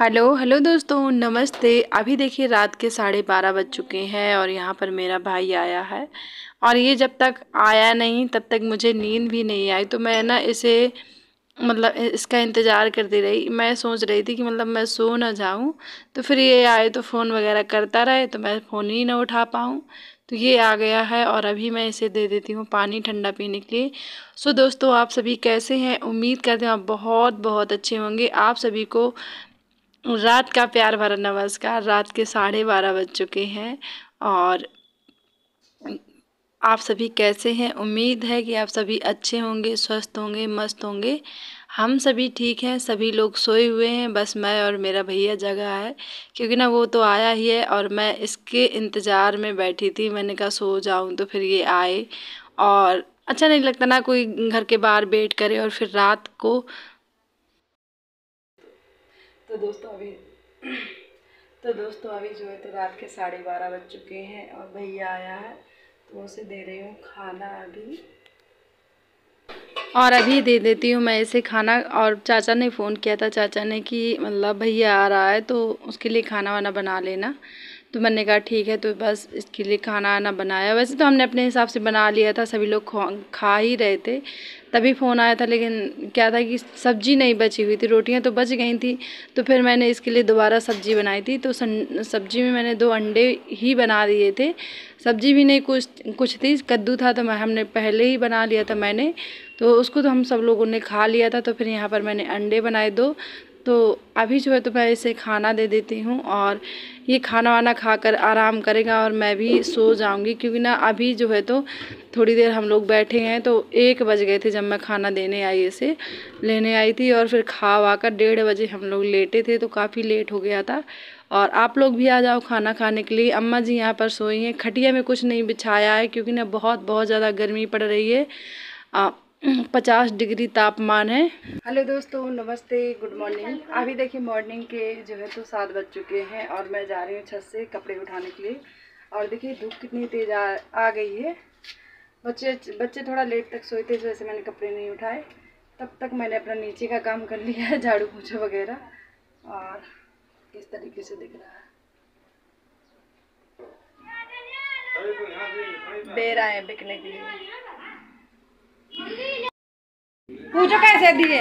Hello hello दोस्तों नमस्ते अभी देखिए रात के साढ़े बारह बज चुके हैं और यहाँ पर मेरा भाई आया है और ये जब तक आया नहीं तब तक मुझे नींद भी नहीं आई तो मैं ना इसे मतलब इसका इंतज़ार करती रही मैं सोच रही थी कि मतलब मैं सो ना जाऊँ तो फिर ये आए तो फ़ोन वगैरह करता रहे तो मैं फ़ोन ही ना उठा पाऊँ तो ये आ गया है और अभी मैं इसे दे देती हूँ पानी ठंडा पीने के लिए सो दोस्तों आप सभी कैसे हैं उम्मीद करते हैं आप बहुत बहुत अच्छे होंगे आप सभी को रात का प्यार भरा नमस्कार रात के साढ़े बारह बज चुके हैं और आप सभी कैसे हैं उम्मीद है कि आप सभी अच्छे होंगे स्वस्थ होंगे मस्त होंगे हम सभी ठीक हैं सभी लोग सोए हुए हैं बस मैं और मेरा भैया जगह है क्योंकि ना वो तो आया ही है और मैं इसके इंतज़ार में बैठी थी मैंने कहा सो जाऊं तो फिर ये आए और अच्छा नहीं लगता ना कोई घर के बाहर बैठ करे और फिर रात को तो दोस्तों अभी तो दोस्तों अभी जो है तो रात के साढ़े बारह बज चुके हैं और भैया आया है तो उसे दे रही हूँ खाना अभी और अभी दे देती हूँ मैं इसे खाना और चाचा ने फ़ोन किया था चाचा ने कि मतलब भैया आ रहा है तो उसके लिए खाना वाना बना लेना तो मैंने कहा ठीक है तो बस इसके लिए खाना वाना बनाया वैसे तो हमने अपने हिसाब से बना लिया था सभी लोग खा ही रहे थे तभी फ़ोन आया था लेकिन क्या था कि सब्ज़ी नहीं बची हुई थी रोटियां तो बच गई थी तो फिर मैंने इसके लिए दोबारा सब्ज़ी बनाई थी तो सब्ज़ी में मैंने दो अंडे ही बना दिए थे सब्जी भी नहीं कुछ कुछ थी कद्दू था तो मैं हमने पहले ही बना लिया था मैंने तो उसको तो हम सब लोगों ने खा लिया था तो फिर यहाँ पर मैंने अंडे बनाए दो तो अभी जो है तो मैं इसे खाना दे देती हूँ और ये खाना वाना खाकर आराम करेगा और मैं भी सो जाऊँगी क्योंकि ना अभी जो है तो थोड़ी देर हम लोग बैठे हैं तो एक बज गए थे जब मैं खाना देने आई इसे लेने आई थी और फिर खा वा कर डेढ़ बजे हम लोग लेटे थे तो काफ़ी लेट हो गया था और आप लोग भी आ जाओ खाना खाने के लिए अम्मा जी यहाँ पर सोई हैं खटिया में कुछ नहीं बिछाया है क्योंकि ना बहुत बहुत ज़्यादा गर्मी पड़ रही है आ, पचास डिग्री तापमान है हेलो दोस्तों नमस्ते गुड मॉर्निंग अभी देखिए मॉर्निंग के जो है तो सात बज चुके हैं और मैं जा रही हूँ छत से कपड़े उठाने के लिए और देखिए धूप कितनी तेज़ आ, आ गई है बच्चे बच्चे थोड़ा लेट तक सोए थे इस वजह से मैंने कपड़े नहीं उठाए तब तक मैंने अपना नीचे का काम कर लिया है झाड़ू पोछा वगैरह और किस तरीके से दिख रहा है बेर आए बिकने के लिए पूछो कैसे दिए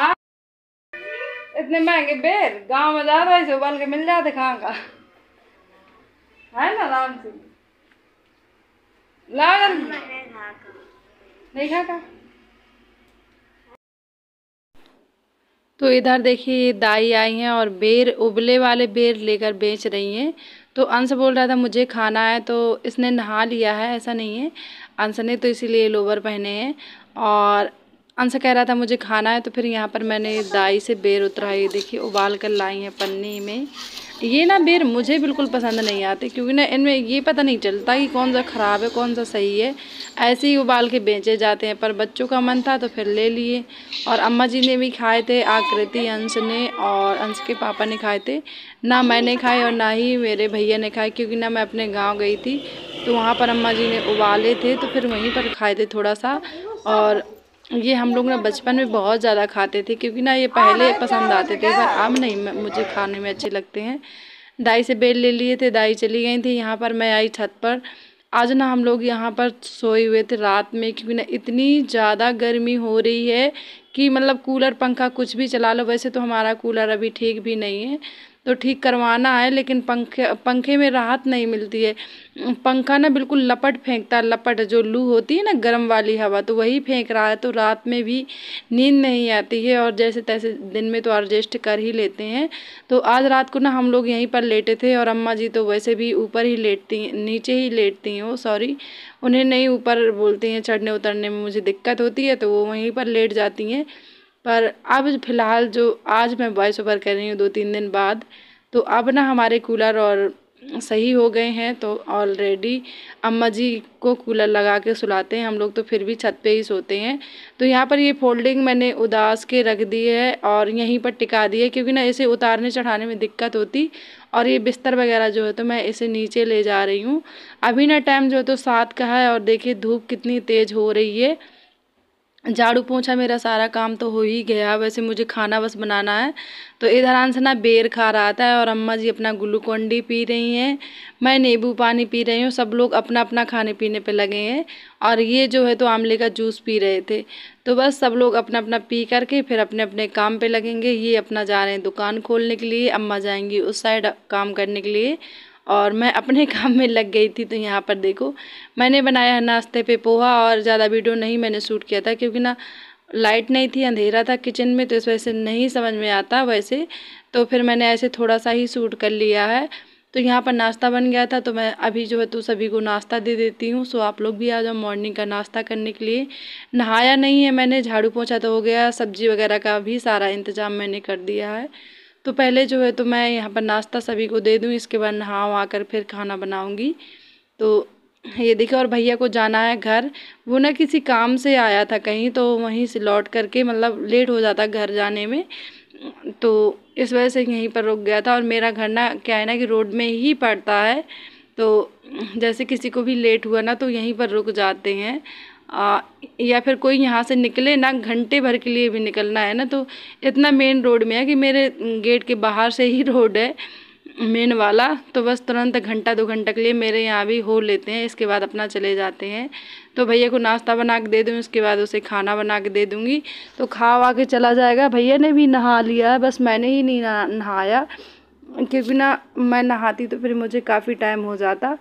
हाँ? इतने महंगे बेर गांव में जा रहे थे बल के मिल जाते खां का है ना राम सिंह लाओ नहीं खा का तो इधर देखिए ये दाई आई हैं और बेर उबले वाले बेर लेकर बेच रही हैं तो अंश बोल रहा था मुझे खाना है तो इसने नहा लिया है ऐसा नहीं है अंश ने तो इसीलिए लोवर पहने हैं और अंश कह रहा था मुझे खाना है तो फिर यहाँ पर मैंने दाई से बेर उतराई देखिए उबाल कर लाई है पन्नी में ये ना बेर मुझे बिल्कुल पसंद नहीं आते क्योंकि ना इनमें ये पता नहीं चलता कि कौन सा ख़राब है कौन सा सही है ऐसे ही उबाल के बेचे जाते हैं पर बच्चों का मन था तो फिर ले लिए और अम्मा जी ने भी खाए थे आकृति अंश ने और अंश के पापा ने खाए थे ना मैंने खाए और ना ही मेरे भैया ने खाए क्योंकि ना मैं अपने गाँव गई थी तो वहाँ पर अम्मा जी ने उबाले थे तो फिर वहीं पर खाए थे थोड़ा सा और ये हम लोग ना बचपन में बहुत ज़्यादा खाते थे क्योंकि ना ये पहले पसंद आते थे पर अब नहीं मुझे खाने में अच्छे लगते हैं दाई से बेल ले लिए थे दाई चली गई थी यहाँ पर मैं आई छत पर आज ना हम लोग यहाँ पर सोए हुए थे रात में क्योंकि ना इतनी ज़्यादा गर्मी हो रही है कि मतलब कूलर पंखा कुछ भी चला लो वैसे तो हमारा कूलर अभी ठीक भी नहीं है तो ठीक करवाना है लेकिन पंखे पंखे में राहत नहीं मिलती है पंखा ना बिल्कुल लपट फेंकता है लपट जो लू होती है ना गर्म वाली हवा तो वही फेंक रहा है तो रात में भी नींद नहीं आती है और जैसे तैसे दिन में तो एडजस्ट कर ही लेते हैं तो आज रात को ना हम लोग यहीं पर लेटे थे और अम्मा जी तो वैसे भी ऊपर ही लेटती नीचे ही लेटती हैं वो सॉरी उन्हें नहीं ऊपर बोलती हैं चढ़ने उतरने में मुझे दिक्कत होती है तो वो वहीं पर लेट जाती हैं पर अब फ़िलहाल जो आज मैं वॉइस ओवर कर रही हूँ दो तीन दिन बाद तो अब ना हमारे कूलर और सही हो गए हैं तो ऑलरेडी अम्मा जी को कूलर लगा के सुलाते हैं हम लोग तो फिर भी छत पे ही सोते हैं तो यहाँ पर ये फोल्डिंग मैंने उदास के रख दी है और यहीं पर टिका दी है क्योंकि ना इसे उतारने चढ़ाने में दिक्कत होती और ये बिस्तर वगैरह जो है तो मैं इसे नीचे ले जा रही हूँ अभी ना टाइम जो है तो सात का है और देखिए धूप कितनी तेज़ हो रही है झाड़ू पोछा मेरा सारा काम तो हो ही गया वैसे मुझे खाना बस बनाना है तो इधर आन से ना बेर खा रहा था और अम्मा जी अपना ग्लूकोन डी पी रही हैं मैं नींबू पानी पी रही हूँ सब लोग अपना अपना खाने पीने पे लगे हैं और ये जो है तो आमले का जूस पी रहे थे तो बस सब लोग अपना अपना पी करके फिर अपने अपने काम पर लगेंगे ये अपना जा रहे हैं दुकान खोलने के लिए अम्मा जाएंगी उस साइड काम करने के लिए और मैं अपने काम में लग गई थी तो यहाँ पर देखो मैंने बनाया है नाश्ते पे पोहा और ज़्यादा वीडियो नहीं मैंने शूट किया था क्योंकि ना लाइट नहीं थी अंधेरा था किचन में तो इस वजह से नहीं समझ में आता वैसे तो फिर मैंने ऐसे थोड़ा सा ही शूट कर लिया है तो यहाँ पर नाश्ता बन गया था तो मैं अभी जो है तो सभी को नाश्ता दे देती हूँ सो आप लोग भी आ जाओ मॉर्निंग का नाश्ता करने के लिए नहाया नहीं है मैंने झाड़ू पोछा तो हो गया सब्जी वगैरह का भी सारा इंतज़ाम मैंने कर दिया है तो पहले जो है तो मैं यहाँ पर नाश्ता सभी को दे दूँ इसके बाद नहा वहाँ कर फिर खाना बनाऊँगी तो ये देखिए और भैया को जाना है घर वो ना किसी काम से आया था कहीं तो वहीं से लौट करके मतलब लेट हो जाता घर जाने में तो इस वजह से यहीं पर रुक गया था और मेरा घर ना क्या है ना कि रोड में ही पड़ता है तो जैसे किसी को भी लेट हुआ ना तो यहीं पर रुक जाते हैं आ, या फिर कोई यहाँ से निकले ना घंटे भर के लिए भी निकलना है ना तो इतना मेन रोड में है कि मेरे गेट के बाहर से ही रोड है मेन वाला तो बस तुरंत घंटा दो घंटा के लिए मेरे यहाँ भी हो लेते हैं इसके बाद अपना चले जाते हैं तो भैया को नाश्ता बना के दे दूँ उसके बाद उसे खाना बना के दे दूँगी तो खा वा के चला जाएगा भैया ने भी नहा लिया बस मैंने ही नहीं नहाया क्योंकि ना मैं नहाती तो फिर मुझे काफ़ी टाइम हो जाता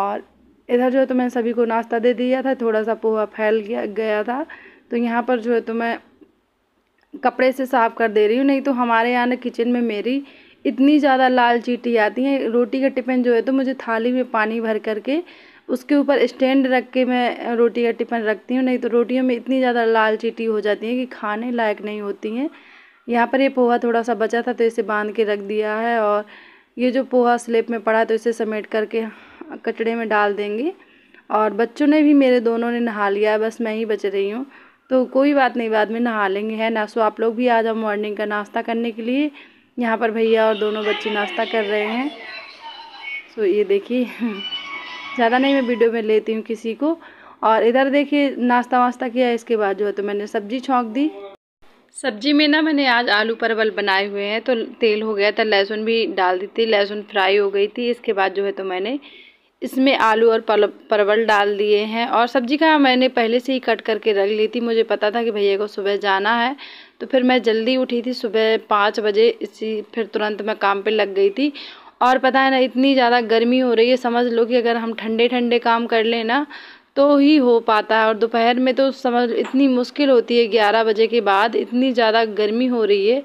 और इधर जो है तो मैंने सभी को नाश्ता दे दिया था थोड़ा सा पोहा फैल गया गया था तो यहाँ पर जो है तो मैं कपड़े से साफ़ कर दे रही हूँ नहीं तो हमारे यहाँ किचन में मेरी इतनी ज़्यादा लाल चीटी आती है रोटी का टिफ़िन जो है तो मुझे थाली में पानी भर करके उसके ऊपर स्टैंड रख के मैं रोटी का टिफ़िन रखती हूँ नहीं तो रोटियों में इतनी ज़्यादा लाल चीटी हो जाती है कि खाने लायक नहीं होती हैं यहाँ पर ये पोहा थोड़ा सा बचा था तो इसे बांध के रख दिया है और ये जो पोहा स्लेब में पड़ा है तो इसे समेट करके कचड़े में डाल देंगे और बच्चों ने भी मेरे दोनों ने नहा लिया बस मैं ही बच रही हूँ तो कोई बात नहीं बाद में नहा लेंगे है ना सो आप लोग भी आ जाओ मॉर्निंग का नाश्ता करने के लिए यहाँ पर भैया और दोनों बच्चे नाश्ता कर रहे हैं सो ये देखिए ज़्यादा नहीं मैं वीडियो में लेती हूँ किसी को और इधर देखिए नाश्ता वास्ता किया इसके बाद जो है तो मैंने सब्जी छोंक दी सब्जी में ना मैंने आज आलू परवल बनाए हुए हैं तो तेल हो गया था लहसुन भी डाल दी थी लहसुन फ्राई हो गई थी इसके बाद जो है तो मैंने इसमें आलू और परवल डाल दिए हैं और सब्जी का मैंने पहले से ही कट करके रख ली थी मुझे पता था कि भैया को सुबह जाना है तो फिर मैं जल्दी उठी थी सुबह पाँच बजे इसी फिर तुरंत मैं काम पे लग गई थी और पता है ना इतनी ज़्यादा गर्मी हो रही है समझ लो कि अगर हम ठंडे ठंडे काम कर लें ना तो ही हो पाता है और दोपहर में तो समझ इतनी मुश्किल होती है ग्यारह बजे के बाद इतनी ज़्यादा गर्मी हो रही है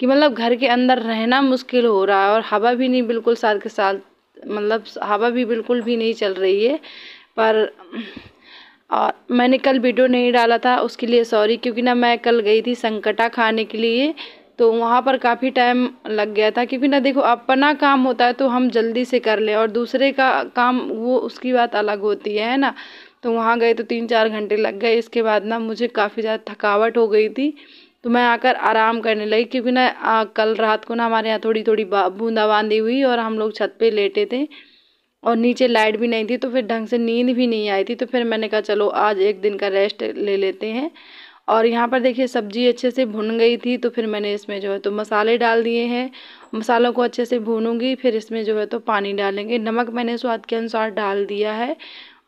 कि मतलब घर के अंदर रहना मुश्किल हो रहा है और हवा भी नहीं बिल्कुल साथ के साथ मतलब हवा भी बिल्कुल भी नहीं चल रही है पर और मैंने कल वीडियो नहीं डाला था उसके लिए सॉरी क्योंकि ना मैं कल गई थी संकटा खाने के लिए तो वहाँ पर काफ़ी टाइम लग गया था क्योंकि ना देखो अपना काम होता है तो हम जल्दी से कर लें और दूसरे का काम वो उसकी बात अलग होती है ना तो वहाँ गए तो तीन चार घंटे लग गए इसके बाद ना मुझे काफ़ी ज़्यादा थकावट हो गई थी तो मैं आकर आराम करने लगी क्योंकि ना आ, कल रात को ना हमारे यहाँ थोड़ी थोड़ी बूंदाबांदी हुई और हम लोग छत पे लेटे थे और नीचे लाइट भी नहीं थी तो फिर ढंग से नींद भी नहीं आई थी तो फिर मैंने कहा चलो आज एक दिन का रेस्ट ले लेते हैं और यहाँ पर देखिए सब्जी अच्छे से भुन गई थी तो फिर मैंने इसमें जो है तो मसाले डाल दिए हैं मसालों को अच्छे से भूनूंगी फिर इसमें जो है तो पानी डालेंगे नमक मैंने स्वाद के अनुसार डाल दिया है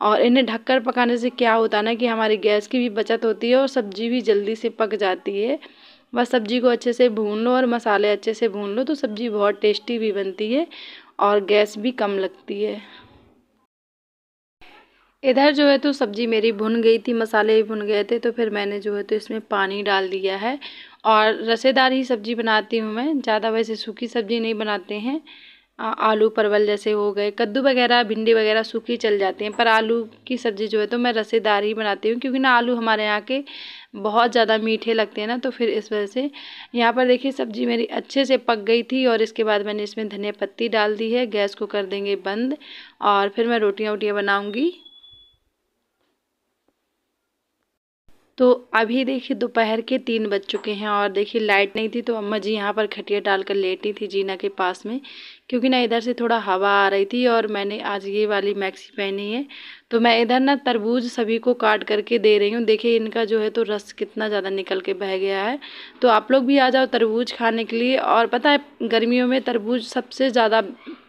और इन्हें ढककर पकाने से क्या होता है ना कि हमारी गैस की भी बचत होती है और सब्ज़ी भी जल्दी से पक जाती है बस सब्ज़ी को अच्छे से भून लो और मसाले अच्छे से भून लो तो सब्ज़ी बहुत टेस्टी भी बनती है और गैस भी कम लगती है इधर जो है तो सब्ज़ी मेरी भुन गई थी मसाले भी भुन गए थे तो फिर मैंने जो है तो इसमें पानी डाल दिया है और रसेदार ही सब्ज़ी बनाती हूँ मैं ज़्यादा वैसे सूखी सब्ज़ी नहीं बनाते हैं आलू परवल जैसे हो गए कद्दू वगैरह भिंडी वगैरह सूखी चल जाती हैं पर आलू की सब्ज़ी जो है तो मैं रसेदार ही बनाती हूँ क्योंकि ना आलू हमारे यहाँ के बहुत ज़्यादा मीठे लगते हैं ना तो फिर इस वजह से यहाँ पर देखिए सब्ज़ी मेरी अच्छे से पक गई थी और इसके बाद मैंने इसमें धनिया पत्ती डाल दी है गैस को कर देंगे बंद और फिर मैं रोटियाँ वोटियाँ बनाऊँगी तो अभी देखिए दोपहर के तीन बज चुके हैं और देखिए लाइट नहीं थी तो अम्मा जी यहाँ पर खटिया डालकर लेटी थी जीना के पास में क्योंकि ना इधर से थोड़ा हवा आ रही थी और मैंने आज ये वाली मैक्सी पहनी है तो मैं इधर ना तरबूज सभी को काट करके दे रही हूँ देखिए इनका जो है तो रस कितना ज़्यादा निकल के बह गया है तो आप लोग भी आ जाओ तरबूज खाने के लिए और पता है गर्मियों में तरबूज सबसे ज़्यादा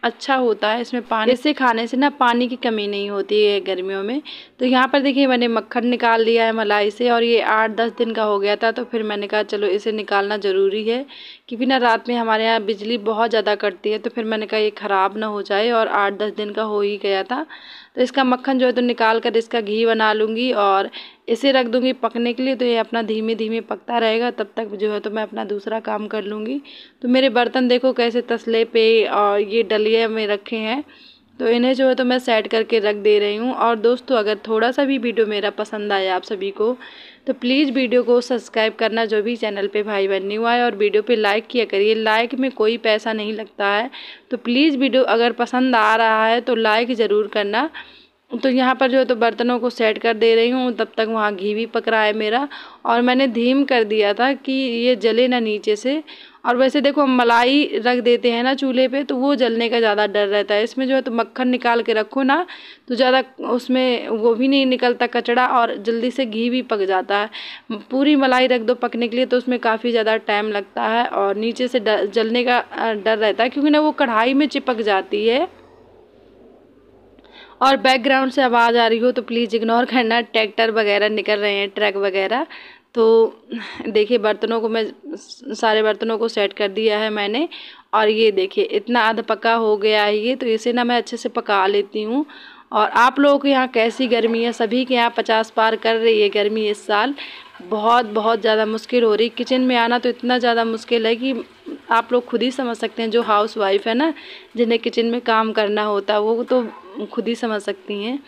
अच्छा होता है इसमें पानी इसे खाने से ना पानी की कमी नहीं होती है गर्मियों में तो यहाँ पर देखिए मैंने मक्खन निकाल लिया है मलाई से और ये आठ दस दिन का हो गया था तो फिर मैंने कहा चलो इसे निकालना ज़रूरी है क्योंकि ना रात में हमारे यहाँ बिजली बहुत ज़्यादा कटती है तो फिर मैंने कहा ये ख़राब ना हो जाए और आठ दस दिन का हो ही गया था तो इसका मक्खन जो है तो निकाल कर इसका घी बना लूँगी और इसे रख दूँगी पकने के लिए तो ये अपना धीमे धीमे पकता रहेगा तब तक जो है तो मैं अपना दूसरा काम कर लूँगी तो मेरे बर्तन देखो कैसे तसले पे और ये डलिया में रखे हैं तो इन्हें जो है तो मैं सेट करके रख दे रही हूँ और दोस्तों अगर थोड़ा सा भी वीडियो मेरा पसंद आया आप सभी को तो प्लीज़ वीडियो को सब्सक्राइब करना जो भी चैनल पे भाई बहन न्यू आए और वीडियो पे लाइक किया करिए लाइक में कोई पैसा नहीं लगता है तो प्लीज़ वीडियो अगर पसंद आ रहा है तो लाइक ज़रूर करना तो यहाँ पर जो है तो बर्तनों को सेट कर दे रही हूँ तब तक वहाँ घी भी पक रहा है मेरा और मैंने धीम कर दिया था कि ये जले ना नीचे से और वैसे देखो हम मलाई रख देते हैं ना चूल्हे पे तो वो जलने का ज़्यादा डर रहता है इसमें जो है तो मक्खन निकाल के रखो ना तो ज़्यादा उसमें वो भी नहीं निकलता कचड़ा और जल्दी से घी भी पक जाता है पूरी मलाई रख दो पकने के लिए तो उसमें काफ़ी ज़्यादा टाइम लगता है और नीचे से जलने का डर रहता है क्योंकि ना वो कढ़ाई में चिपक जाती है और बैकग्राउंड से आवाज़ आ रही हो तो प्लीज़ इग्नोर करना ट्रैक्टर वगैरह निकल रहे हैं ट्रक वगैरह तो देखिए बर्तनों को मैं सारे बर्तनों को सेट कर दिया है मैंने और ये देखिए इतना आधा पका हो गया है ये तो इसे ना मैं अच्छे से पका लेती हूँ और आप लोगों के यहाँ कैसी गर्मी है सभी के यहाँ पचास पार कर रही है गर्मी इस साल बहुत बहुत ज़्यादा मुश्किल हो रही किचन में आना तो इतना ज़्यादा मुश्किल है कि आप लोग खुद ही समझ सकते हैं जो हाउस वाइफ है ना जिन्हें किचन में काम करना होता है वो तो खुद ही समझ सकती हैं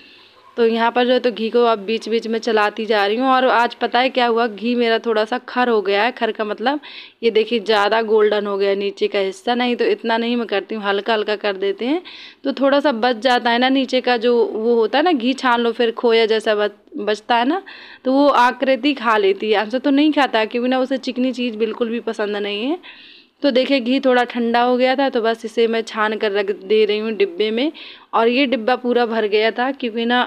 तो यहाँ पर जो है तो घी को अब बीच बीच में चलाती जा रही हूँ और आज पता है क्या हुआ घी मेरा थोड़ा सा खर हो गया है खर का मतलब ये देखिए ज़्यादा गोल्डन हो गया नीचे का हिस्सा नहीं तो इतना नहीं मैं करती हूँ हल्का हल्का कर देते हैं तो थोड़ा सा बच जाता है ना नीचे का जो वो होता है ना घी छान लो फिर खोया जैसा बच बचता है ना तो वो आकृति खा लेती है हमसे तो नहीं खाता क्योंकि ना उसे चिकनी चीज़ बिल्कुल भी पसंद नहीं है तो देखिए घी थोड़ा ठंडा हो गया था तो बस इसे मैं छान कर रख दे रही हूँ डिब्बे में और ये डिब्बा पूरा भर गया था क्योंकि ना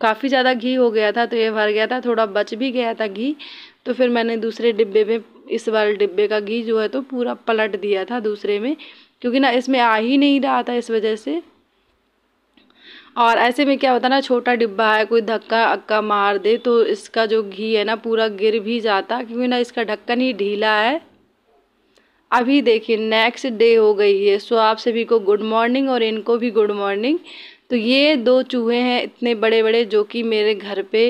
काफ़ी ज़्यादा घी हो गया था तो ये भर गया था थोड़ा बच भी गया था घी तो फिर मैंने दूसरे डिब्बे में इस बार डिब्बे का घी जो है तो पूरा पलट दिया था दूसरे में क्योंकि ना इसमें आ ही नहीं रहा था इस वजह से और ऐसे में क्या होता ना छोटा डिब्बा है कोई धक्का अक्का मार दे तो इसका जो घी है ना पूरा गिर भी जाता क्योंकि ना इसका ढक्कन ही ढीला है अभी देखिए नेक्स्ट डे हो गई है सो आप सभी को गुड मॉर्निंग और इनको भी गुड मॉर्निंग तो ये दो चूहे हैं इतने बड़े बड़े जो कि मेरे घर पे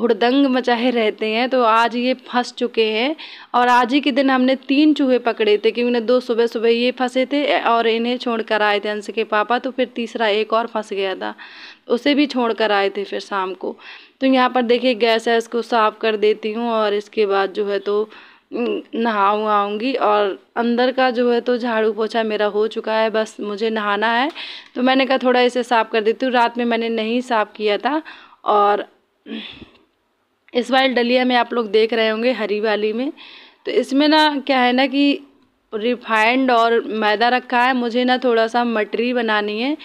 हुड़दंग मचाए रहते हैं तो आज ये फंस चुके हैं और आज ही के दिन हमने तीन चूहे पकड़े थे क्योंकि दो सुबह सुबह ये फंसे थे और इन्हें छोड़ कर आए थे अंश के पापा तो फिर तीसरा एक और फंस गया था उसे भी छोड़ कर आए थे फिर शाम को तो यहाँ पर देखिए गैस है इसको साफ़ कर देती हूँ और इसके बाद जो है तो नहाऊँगी और अंदर का जो है तो झाड़ू पोछा मेरा हो चुका है बस मुझे नहाना है तो मैंने कहा थोड़ा इसे साफ़ कर देती हूँ रात में मैंने नहीं साफ़ किया था और इस वाली डलिया में आप लोग देख रहे होंगे हरी वाली में तो इसमें ना क्या है ना कि रिफाइंड और मैदा रखा है मुझे ना थोड़ा सा मटरी बनानी है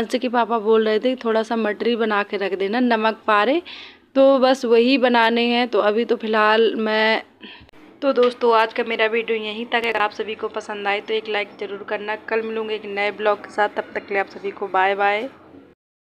अंश के पापा बोल रहे थे थोड़ा सा मटरी बना के रख देना नमक पारे तो बस वही बनाने हैं तो अभी तो फ़िलहाल मैं तो दोस्तों आज का मेरा वीडियो यहीं तक अगर आप सभी को पसंद आए तो एक लाइक ज़रूर करना कल मिलूँगे एक नए ब्लॉग के साथ तब तक के लिए आप सभी को बाय बाय